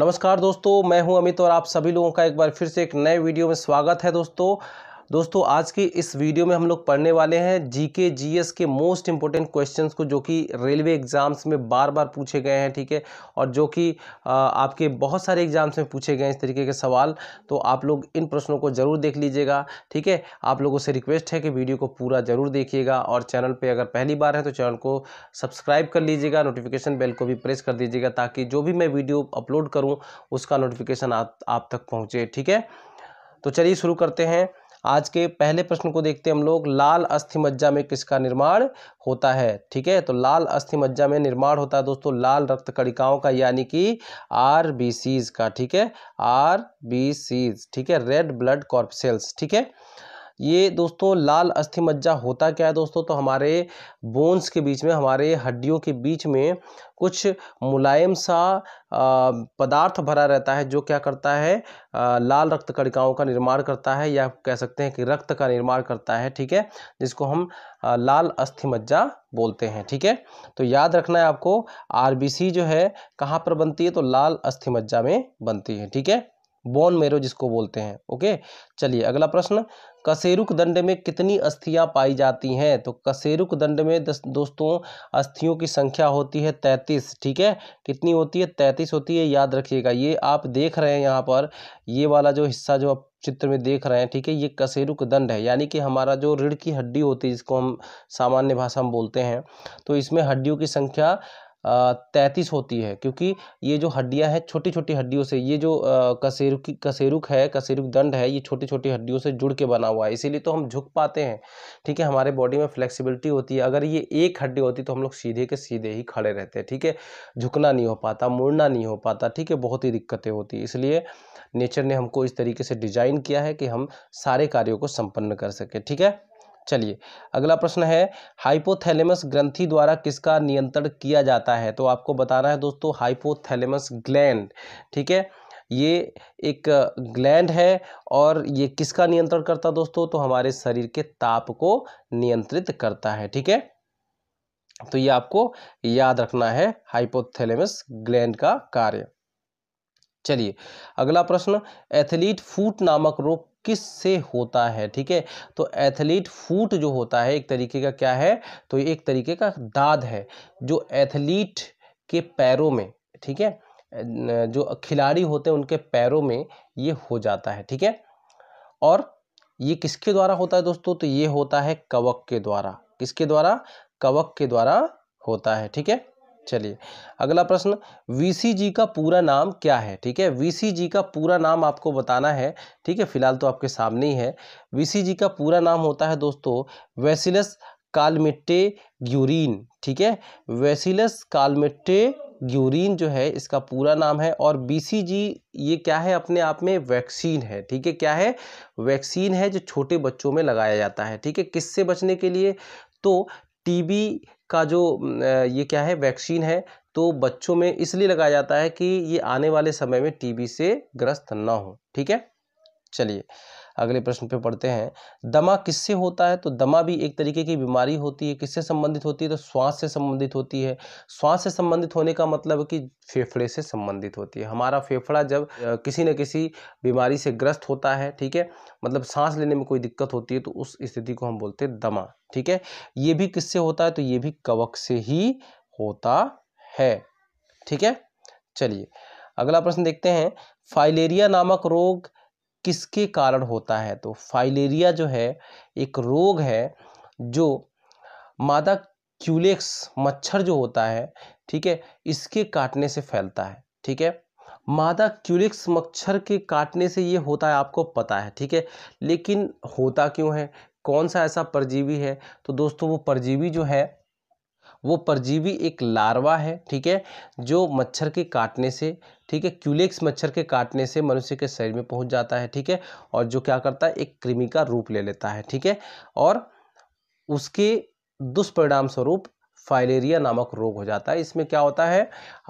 नमस्कार दोस्तों मैं हूं अमित और आप सभी लोगों का एक बार फिर से एक नए वीडियो में स्वागत है दोस्तों दोस्तों आज की इस वीडियो में हम लोग पढ़ने वाले हैं जीके जीएस के मोस्ट इंपॉर्टेंट क्वेश्चंस को जो कि रेलवे एग्ज़ाम्स में बार बार पूछे गए हैं ठीक है और जो कि आपके बहुत सारे एग्ज़ाम्स में पूछे गए हैं इस तरीके के सवाल तो आप लोग इन प्रश्नों को ज़रूर देख लीजिएगा ठीक है आप लोगों से रिक्वेस्ट है कि वीडियो को पूरा ज़रूर देखिएगा और चैनल पर अगर पहली बार है तो चैनल को सब्सक्राइब कर लीजिएगा नोटिफिकेशन बेल को भी प्रेस कर दीजिएगा ताकि जो भी मैं वीडियो अपलोड करूँ उसका नोटिफिकेशन आप तक पहुँचे ठीक है तो चलिए शुरू करते हैं आज के पहले प्रश्न को देखते हैं हम लोग लाल अस्थि मज्जा में किसका निर्माण होता है ठीक है तो लाल अस्थि मज्जा में निर्माण होता है दोस्तों लाल रक्त कणिकाओं का यानी कि आर का ठीक है आर ठीक है रेड ब्लड कॉर्पसेल्स ठीक है ये दोस्तों लाल अस्थि मज्जा होता क्या है दोस्तों तो हमारे बोन्स के बीच में हमारे हड्डियों के बीच में कुछ मुलायम सा पदार्थ भरा रहता है जो क्या करता है लाल रक्त कणिकाओं का निर्माण करता है या कह सकते हैं कि रक्त का निर्माण करता है ठीक है जिसको हम लाल अस्थि मज्जा बोलते हैं ठीक है तो याद रखना है आपको आरबीसी जो है कहाँ पर बनती है तो लाल अस्थि मज्जा में बनती है ठीक है बोन मेरो जिसको बोलते हैं ओके चलिए अगला प्रश्न कसेरुक दंड में कितनी अस्थियां पाई जाती हैं तो कसेरुक दंड में दस, दोस्तों अस्थियों की संख्या होती है तैंतीस ठीक है कितनी होती है तैंतीस होती है याद रखिएगा ये आप देख रहे हैं यहाँ पर ये वाला जो हिस्सा जो आप चित्र में देख रहे हैं ठीक है ये कसेरुक दंड है यानी कि हमारा जो रीढ़ की हड्डी होती है जिसको हम सामान्य भाषा में बोलते हैं तो इसमें हड्डियों की संख्या तैंतीस होती है क्योंकि ये जो हड्डियाँ हैं छोटी छोटी हड्डियों से ये जो कसेरुकी कसेरुक है कसेरुक दंड है ये छोटी छोटी हड्डियों से जुड़ के बना हुआ है इसीलिए तो हम झुक पाते हैं ठीक है हमारे बॉडी में फ्लेक्सिबिलिटी होती है अगर ये एक हड्डी होती तो हम लोग सीधे के सीधे ही खड़े रहते हैं ठीक है झुकना नहीं हो पाता मुड़ना नहीं हो पाता ठीक है बहुत ही दिक्कतें होती इसलिए नेचर ने हमको इस तरीके से डिजाइन किया है कि हम सारे कार्यों को संपन्न कर सकें ठीक है चलिए अगला प्रश्न है हाइपोथैलेमस ग्रंथि द्वारा किसका नियंत्रण किया जाता है तो आपको बताना है दोस्तों हाइपोथैलेमस ग्लैंड ठीक है ये एक ग्लैंड है और ये किसका नियंत्रण करता है दोस्तों तो हमारे शरीर के ताप को नियंत्रित करता है ठीक है तो ये आपको याद रखना है हाइपोथैलेमस ग्लैंड का कार्य चलिए अगला प्रश्न एथलीट फूट नामक रोग किस से होता है ठीक है तो एथलीट फूट जो होता है एक तरीके का क्या है तो एक तरीके का दाद है जो एथलीट के पैरों में ठीक है जो खिलाड़ी होते हैं उनके पैरों में ये हो जाता है ठीक है और ये किसके द्वारा होता है दोस्तों तो ये होता है कवक के द्वारा किसके द्वारा कवक के द्वारा होता है ठीक है चलिए अगला प्रश्न वीसीजी का पूरा नाम क्या है ठीक है वीसीजी का पूरा नाम आपको बताना है ठीक है फिलहाल तो आपके सामने ही है वीसीजी का पूरा नाम होता है दोस्तों वेसिलस कालमिट्टे ग्यूरिन ठीक है वेसिलस कालमिट्टे ग्यूरिन जो है इसका पूरा नाम है और बीसीजी ये क्या है अपने आप में वैक्सीन है ठीक है क्या है वैक्सीन है जो छोटे बच्चों में लगाया जाता है ठीक है किससे बचने के लिए तो टीबी का जो ये क्या है वैक्सीन है तो बच्चों में इसलिए लगाया जाता है कि ये आने वाले समय में टीबी से ग्रस्त ना हो ठीक है चलिए अगले प्रश्न पे पढ़ते हैं दमा किससे होता है तो दमा भी एक तरीके की बीमारी होती है किससे संबंधित होती है तो श्वास से संबंधित होती है श्वास से संबंधित होने का मतलब कि फेफड़े से संबंधित होती है हमारा फेफड़ा जब किसी न किसी बीमारी से ग्रस्त होता है ठीक है मतलब सांस लेने में कोई दिक्कत होती है तो उस स्थिति को हम बोलते हैं दमा ठीक है ये भी किससे होता है तो ये भी कवक से ही होता है ठीक है चलिए अगला प्रश्न देखते हैं फाइलेरिया नामक रोग किसके कारण होता है तो फाइलेरिया जो है एक रोग है जो मादा क्यूलेक्स मच्छर जो होता है ठीक है इसके काटने से फैलता है ठीक है मादा क्यूलिक्स मच्छर के काटने से ये होता है आपको पता है ठीक है लेकिन होता क्यों है कौन सा ऐसा परजीवी है तो दोस्तों वो परजीवी जो है वो परजीवी एक लार्वा है ठीक है जो मच्छर के काटने से ठीक है क्यूलेक्स मच्छर के काटने से मनुष्य के शरीर में पहुंच जाता है ठीक है और जो क्या करता है एक कृमि का रूप ले लेता है ठीक है और उसके दुष्परिणाम स्वरूप फाइलेरिया नामक रोग हो जाता है इसमें क्या होता है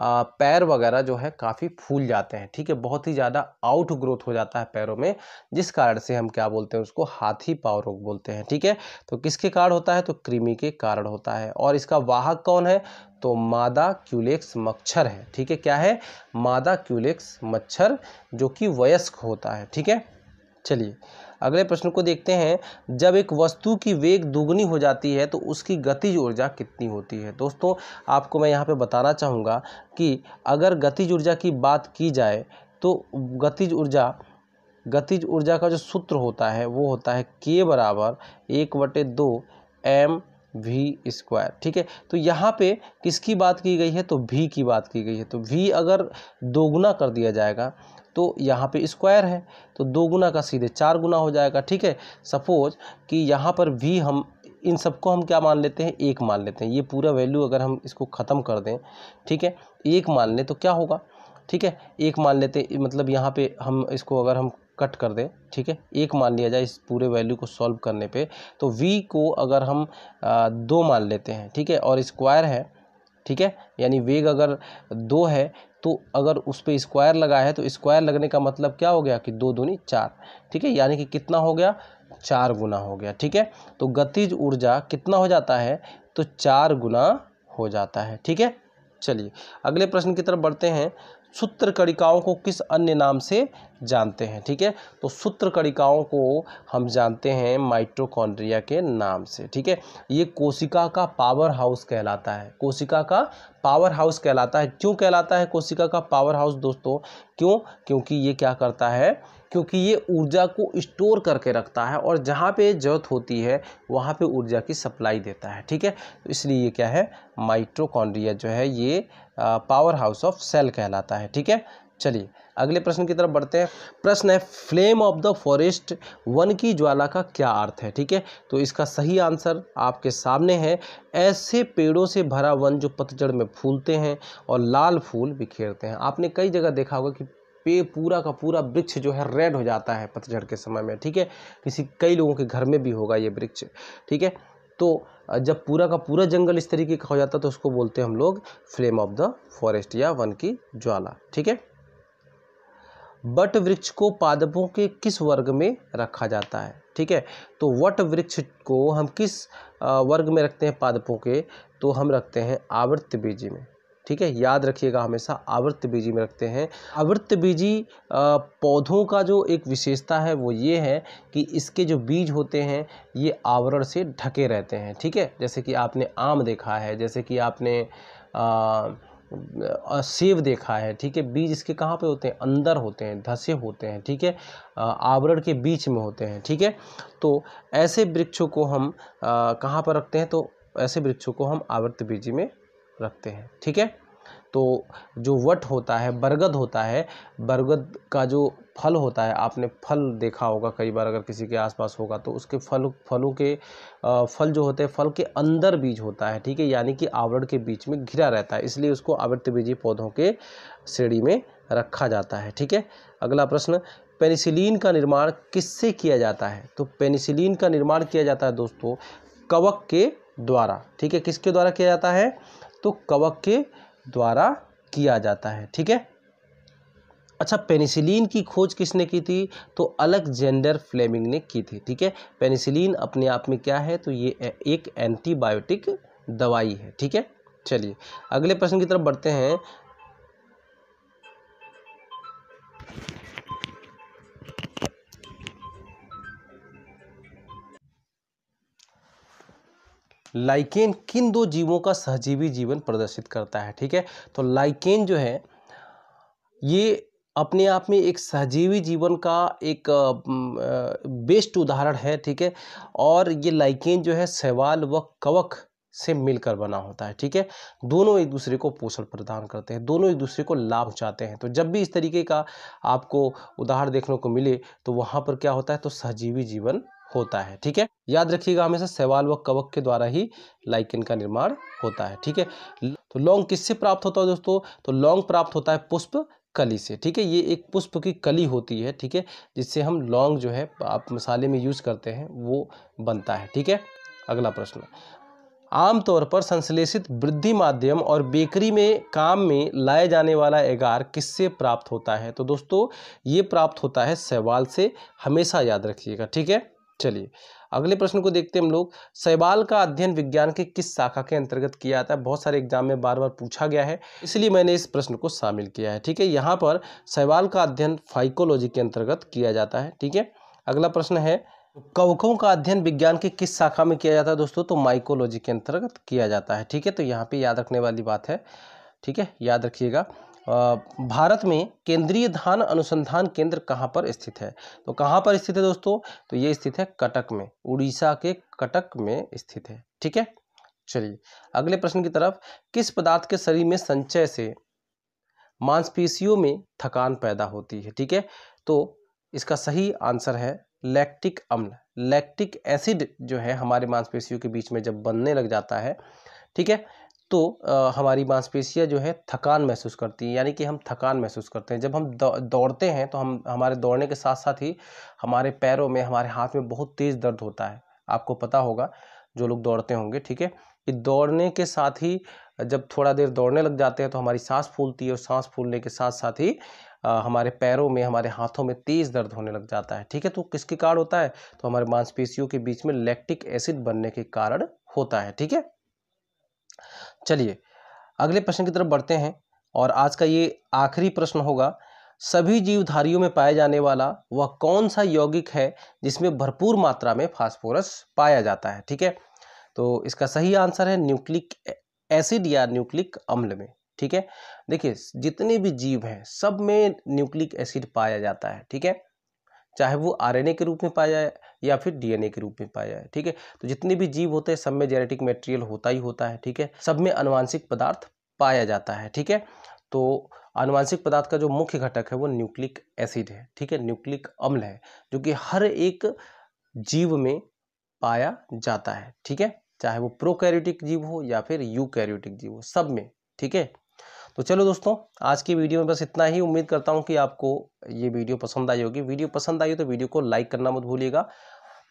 आ, पैर वगैरह जो है काफ़ी फूल जाते हैं ठीक है बहुत ही ज़्यादा आउट ग्रोथ हो जाता है पैरों में जिस कारण से हम क्या बोलते हैं उसको हाथी पाव रोग बोलते हैं ठीक है तो किसके कारण होता है तो कृमि के कारण होता है और इसका वाहक कौन है तो मादा क्यूलेक्स मच्छर है ठीक है क्या है मादा क्यूलेक्स मच्छर जो कि वयस्क होता है ठीक है चलिए अगले प्रश्न को देखते हैं जब एक वस्तु की वेग दोगुनी हो जाती है तो उसकी गतिज ऊर्जा कितनी होती है दोस्तों आपको मैं यहाँ पे बताना चाहूँगा कि अगर गतिज ऊर्जा की बात की जाए तो गतिज ऊर्जा गतिज ऊर्जा का जो सूत्र होता है वो होता है के बराबर एक बटे दो एम वी स्क्वायर ठीक है तो यहाँ पे किसकी बात की गई है तो वी की बात की गई है तो वी अगर दोगुना कर दिया जाएगा तो यहाँ पे स्क्वायर है तो दो गुना का सीधे चार गुना हो जाएगा ठीक है सपोज कि यहाँ पर वी हम इन सबको हम क्या मान लेते हैं एक मान लेते हैं ये पूरा वैल्यू अगर हम इसको ख़त्म कर दें ठीक है एक मान लें तो क्या होगा ठीक है एक मान लेते मतलब यहाँ पे हम इसको अगर हम कट कर दें ठीक है एक मान लिया जाए इस पूरे वैल्यू को सॉल्व करने पे तो v को अगर हम आ, दो मान लेते हैं ठीक है और स्क्वायर है ठीक है यानी वेग अगर दो है तो अगर उस पर स्क्वायर लगा है तो स्क्वायर लगने का मतलब क्या हो गया कि दो दूनी चार ठीक है यानी कि कितना हो गया चार गुना हो गया ठीक है तो गतिज ऊर्जा कितना हो जाता है तो चार गुना हो जाता है ठीक है चलिए अगले प्रश्न की तरफ बढ़ते हैं सूत्रकणिकाओं को किस अन्य नाम से जानते हैं ठीक है तो सूत्रकणिकाओं को हम जानते हैं माइट्रोकॉन्ड्रिया के नाम से ठीक है ये कोशिका का पावर हाउस कहलाता है कोशिका का पावर हाउस कहलाता है क्यों कहलाता है कोशिका का पावर हाउस दोस्तों क्यों क्योंकि ये क्या करता है क्योंकि ये ऊर्जा को स्टोर करके रखता है और जहाँ पे जरूरत होती है वहाँ पे ऊर्जा की सप्लाई देता है ठीक है तो इसलिए ये क्या है माइट्रोकॉन्ड्रिया जो है ये पावर हाउस ऑफ सेल कहलाता है ठीक है चलिए अगले प्रश्न की तरफ बढ़ते हैं प्रश्न है फ्लेम ऑफ द फॉरेस्ट वन की ज्वाला का क्या अर्थ है ठीक है तो इसका सही आंसर आपके सामने है ऐसे पेड़ों से भरा वन जो पतझड़ में फूलते हैं और लाल फूल बिखेरते हैं आपने कई जगह देखा होगा कि पे पूरा का पूरा वृक्ष जो है रेड हो जाता है पतझड़ के समय में ठीक है किसी कई लोगों के घर में भी होगा ये वृक्ष ठीक है तो जब पूरा का पूरा जंगल इस तरीके का हो जाता है तो उसको बोलते हैं हम लोग फ्लेम ऑफ द फॉरेस्ट या वन की ज्वाला ठीक है बट वृक्ष को पादपों के किस वर्ग में रखा जाता है ठीक है तो वट वृक्ष को हम किस वर्ग में रखते हैं पादपों के तो हम रखते हैं आवृत्त बीजी में ठीक है याद रखिएगा हमेशा आवृत्त बीजी में रखते हैं आवृत्त बीजी पौधों का जो एक विशेषता है वो ये है कि इसके जो बीज होते हैं ये आवरण से ढके रहते हैं ठीक है जैसे कि आपने आम देखा है जैसे कि आपने सेब देखा है ठीक है बीज इसके कहाँ पे होते हैं अंदर होते हैं धसे होते हैं ठीक है आवरण के बीच में होते हैं ठीक है तो ऐसे वृक्षों को हम कहाँ पर रखते हैं तो ऐसे वृक्षों को हम आवृत्त बीजी में रखते हैं ठीक है तो जो वट होता है बरगद होता है बरगद का जो फल होता है आपने फल देखा होगा कई बार अगर किसी के आसपास होगा तो उसके फल फलों के फल जो होते हैं फल के अंदर बीज होता है ठीक है यानी कि आवरण के बीच में घिरा रहता है इसलिए उसको आवृत्त बीजी पौधों के श्रेणी में रखा जाता है ठीक है अगला प्रश्न पेनिसिलिन का निर्माण किससे किया जाता है तो पेनिसिलिन का निर्माण किया जाता है दोस्तों कवक के द्वारा ठीक है किसके द्वारा किया जाता है तो कवक के द्वारा किया जाता है ठीक है अच्छा पेनिसिलिन की खोज किसने की थी तो अलेक्जेंडर फ्लेमिंग ने की थी ठीक है पेनिसिलिन अपने आप में क्या है तो ये एक एंटीबायोटिक दवाई है ठीक है चलिए अगले प्रश्न की तरफ बढ़ते हैं लाइकेन किन दो जीवों का सहजीवी जीवन प्रदर्शित करता है ठीक है तो लाइकेन जो है ये अपने आप में एक सहजीवी जीवन का एक बेस्ट उदाहरण है ठीक है और ये लाइकेन जो है सवाल व कवक से मिलकर बना होता है ठीक है दोनों एक दूसरे को पोषण प्रदान करते हैं दोनों एक दूसरे को लाभ चाहते हैं तो जब भी इस तरीके का आपको उदाहरण देखने को मिले तो वहाँ पर क्या होता है तो सहजीवी जीवन होता है ठीक है याद रखिएगा हमेशा सवाल व कवक के द्वारा ही लाइकन का निर्माण होता है ठीक है तो लौंग किससे प्राप्त होता है दोस्तों तो लौंग प्राप्त होता है पुष्प कली से ठीक है ये एक पुष्प की कली होती है ठीक है जिससे हम लौंग जो है आप मसाले में यूज़ करते हैं वो बनता है ठीक है अगला प्रश्न आमतौर पर संश्लेषित वृद्धि माध्यम और बेकरी में काम में लाए जाने वाला एगार किससे प्राप्त होता है तो दोस्तों ये प्राप्त होता है सवाल से हमेशा याद रखिएगा ठीक है चलिए अगले प्रश्न को देखते हैं हम लोग शैवाल का अध्ययन विज्ञान के किस शाखा के अंतर्गत किया जाता है बहुत सारे एग्जाम में बार बार पूछा गया है इसलिए मैंने इस प्रश्न को शामिल किया है ठीक है यहाँ पर शैवाल का अध्ययन फाइकोलॉजी के अंतर्गत किया जाता है ठीक है अगला प्रश्न है कवकों का अध्ययन विज्ञान के किस शाखा में किया जाता है दोस्तों तो माइकोलॉजी के अंतर्गत किया जाता है ठीक है तो यहाँ पर याद रखने वाली बात है ठीक है याद रखिएगा भारत में केंद्रीय धान अनुसंधान केंद्र कहाँ पर स्थित है तो कहाँ पर स्थित है दोस्तों तो ये स्थित है कटक में उड़ीसा के कटक में स्थित है ठीक है चलिए अगले प्रश्न की तरफ किस पदार्थ के शरीर में संचय से मांसपेशियों में थकान पैदा होती है ठीक है तो इसका सही आंसर है लैक्टिक अम्ल लैक्टिक एसिड जो है हमारे मांसपेशियों के बीच में जब बनने लग जाता है ठीक है तो आ, हमारी मांसपेशियाँ जो है थकान महसूस करती हैं यानी कि हम थकान महसूस करते हैं जब हम दौड़ते हैं तो हम हमारे दौड़ने के साथ साथ ही हमारे पैरों में हमारे हाथ में बहुत तेज़ दर्द होता है आपको पता होगा जो लोग दौड़ते होंगे ठीक है कि दौड़ने के साथ ही जब थोड़ा देर दौड़ने लग जाते हैं तो हमारी सांस फूलती है और सांस फूलने के साथ साथ ही आ, हमारे पैरों में हमारे हाथों में तेज़ दर्द होने लग जाता है ठीक है तो किसके कारण होता है तो हमारे मांसपेशियों के बीच में लैक्टिक एसिड बनने के कारण होता है ठीक है चलिए अगले प्रश्न की तरफ बढ़ते हैं और आज का ये आखिरी प्रश्न होगा सभी जीवधारियों में पाया जाने वाला वह कौन सा यौगिक है जिसमें भरपूर मात्रा में फास्फोरस पाया जाता है ठीक है तो इसका सही आंसर है न्यूक्लिक एसिड या न्यूक्लिक अम्ल में ठीक है देखिए जितने भी जीव हैं सब में न्यूक्लिक एसिड पाया जाता है ठीक है चाहे वो आरएनए के रूप में पाया जाए या फिर डीएनए के रूप में पाया जाए ठीक है तो जितने भी जीव होते हैं सब में जेनेटिक मेटेरियल होता ही होता है ठीक है सब में अनुवांशिक पदार्थ पाया जाता है ठीक है तो अनुवांशिक पदार्थ का जो मुख्य घटक है वो न्यूक्लिक एसिड है ठीक है न्यूक्लिक अम्ल है जो कि हर एक जीव में पाया जाता है ठीक है चाहे वो प्रोकैरियोटिक जीव हो या फिर यू जीव हो सब में ठीक है तो चलो दोस्तों आज की वीडियो में बस इतना ही उम्मीद करता हूँ कि आपको ये वीडियो पसंद आई होगी वीडियो पसंद आई हो तो वीडियो को लाइक करना मत भूलिएगा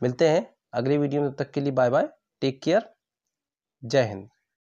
मिलते हैं अगले वीडियो में तब तक के लिए बाय बाय टेक केयर जय हिंद